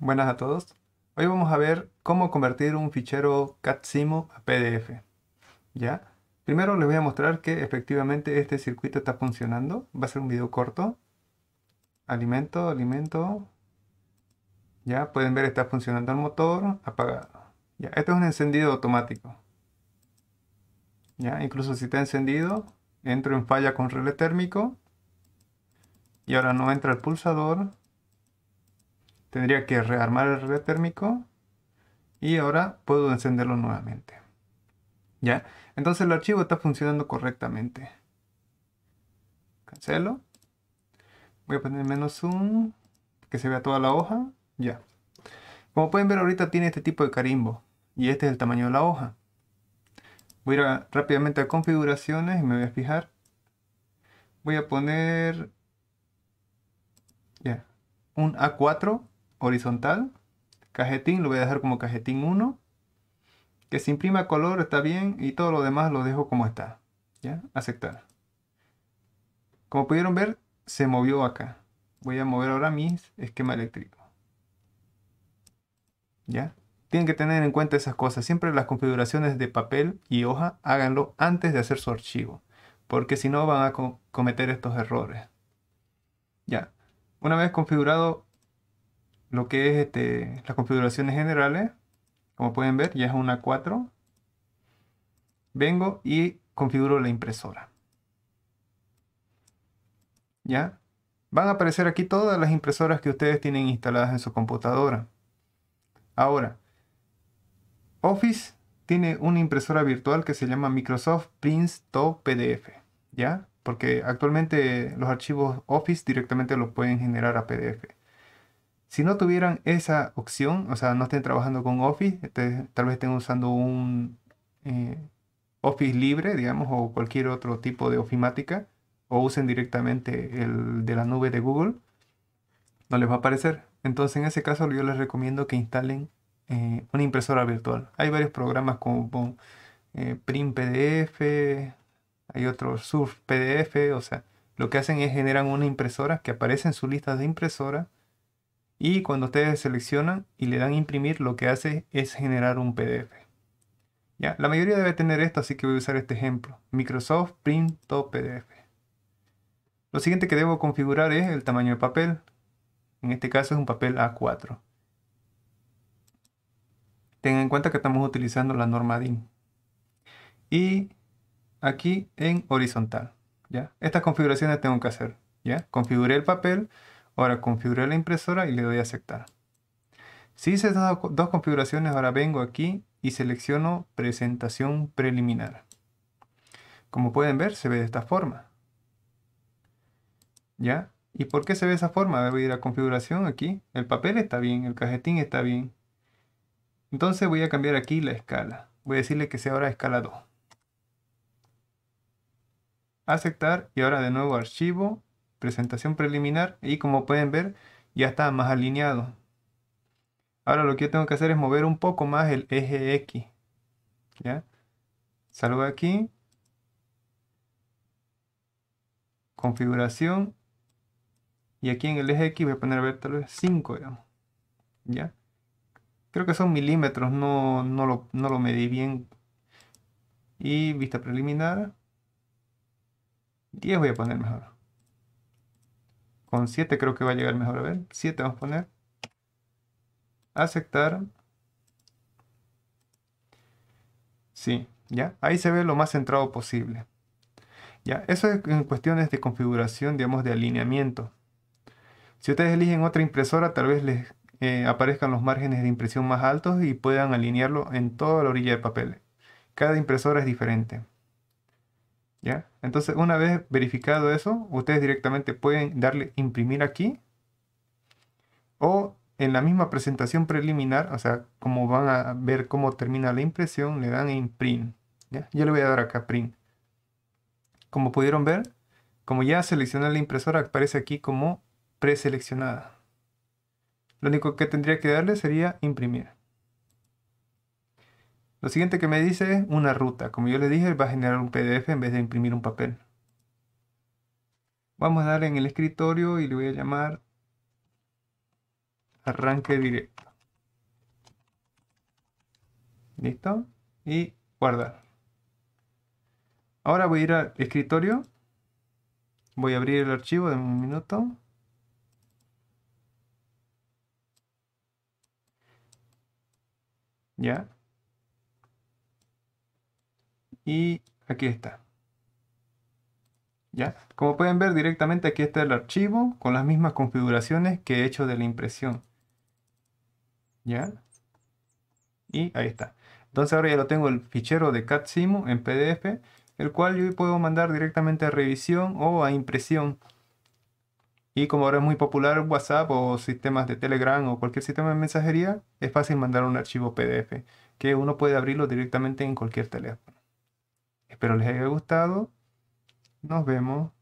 Buenas a todos. Hoy vamos a ver cómo convertir un fichero CATSIMO a PDF. ¿Ya? Primero les voy a mostrar que efectivamente este circuito está funcionando. Va a ser un video corto. Alimento, alimento. Ya, pueden ver está funcionando el motor, apagado. Ya, esto es un encendido automático. Ya, incluso si está encendido, entro en falla con relé térmico. Y ahora no entra el pulsador, tendría que rearmar el red térmico y ahora puedo encenderlo nuevamente. ¿Ya? Entonces el archivo está funcionando correctamente. Cancelo. Voy a poner menos zoom, que se vea toda la hoja. Ya. Como pueden ver ahorita tiene este tipo de carimbo y este es el tamaño de la hoja. Voy a ir rápidamente a configuraciones y me voy a fijar. Voy a poner ya, un A4 horizontal. Cajetín lo voy a dejar como cajetín 1. Que se imprima color está bien y todo lo demás lo dejo como está. ¿Ya? Aceptar. Como pudieron ver, se movió acá. Voy a mover ahora mi esquema eléctrico. ¿Ya? Tienen que tener en cuenta esas cosas. Siempre las configuraciones de papel y hoja, háganlo antes de hacer su archivo. Porque si no van a cometer estos errores. Ya. Una vez configurado lo que es este, las configuraciones generales, como pueden ver, ya es una 4. Vengo y configuro la impresora. ¿Ya? Van a aparecer aquí todas las impresoras que ustedes tienen instaladas en su computadora. Ahora, Office tiene una impresora virtual que se llama Microsoft Print to PDF, ¿ya? Porque actualmente los archivos Office directamente los pueden generar a PDF. Si no tuvieran esa opción, o sea, no estén trabajando con Office, este, tal vez estén usando un eh, Office libre, digamos, o cualquier otro tipo de ofimática, o usen directamente el de la nube de Google, no les va a aparecer. Entonces, en ese caso, yo les recomiendo que instalen eh, una impresora virtual. Hay varios programas como, eh, Print PDF, hay otro Surf PDF, o sea, lo que hacen es generan una impresora que aparece en su lista de impresoras, y cuando ustedes seleccionan y le dan imprimir, lo que hace es generar un PDF. ¿Ya? La mayoría debe tener esto, así que voy a usar este ejemplo. Microsoft Print to PDF. Lo siguiente que debo configurar es el tamaño de papel. En este caso es un papel A4. Tengan en cuenta que estamos utilizando la norma DIN. Y aquí en horizontal. ¿ya? Estas configuraciones tengo que hacer. ¿ya? Configuré el papel Ahora configuré la impresora y le doy a aceptar. Si hice estas dos configuraciones, ahora vengo aquí y selecciono presentación preliminar. Como pueden ver, se ve de esta forma. ¿Ya? ¿Y por qué se ve de esa forma? a ir a configuración aquí. El papel está bien, el cajetín está bien. Entonces voy a cambiar aquí la escala. Voy a decirle que sea ahora escala 2. Aceptar y ahora de nuevo archivo presentación preliminar y como pueden ver ya está más alineado. Ahora lo que yo tengo que hacer es mover un poco más el eje X. ¿ya? Salgo aquí. Configuración. Y aquí en el eje X voy a poner a ver tal vez 5, digamos. ¿Ya? Creo que son milímetros, no, no, lo, no lo medí bien. Y vista preliminar. 10 voy a poner mejor. Con 7 creo que va a llegar mejor. A ver, 7 vamos a poner. Aceptar. Sí, ya. Ahí se ve lo más centrado posible. Ya, eso es en cuestiones de configuración, digamos, de alineamiento. Si ustedes eligen otra impresora, tal vez les eh, aparezcan los márgenes de impresión más altos y puedan alinearlo en toda la orilla de papel. Cada impresora es diferente. Entonces, una vez verificado eso, ustedes directamente pueden darle imprimir aquí o en la misma presentación preliminar, o sea, como van a ver cómo termina la impresión, le dan en ¿ya? Yo le voy a dar acá print. Como pudieron ver, como ya seleccioné la impresora, aparece aquí como preseleccionada. Lo único que tendría que darle sería imprimir. Lo siguiente que me dice es una ruta. Como yo le dije, va a generar un PDF en vez de imprimir un papel. Vamos a darle en el escritorio y le voy a llamar arranque directo. ¿Listo? Y guardar. Ahora voy a ir al escritorio. Voy a abrir el archivo de un minuto. Ya y aquí está. ¿Ya? Como pueden ver directamente aquí está el archivo con las mismas configuraciones que he hecho de la impresión. ¿Ya? Y ahí está. Entonces ahora ya lo tengo el fichero de CATSIMO en PDF, el cual yo puedo mandar directamente a revisión o a impresión. Y como ahora es muy popular WhatsApp o sistemas de Telegram o cualquier sistema de mensajería, es fácil mandar un archivo PDF que uno puede abrirlo directamente en cualquier teléfono. Espero les haya gustado. Nos vemos.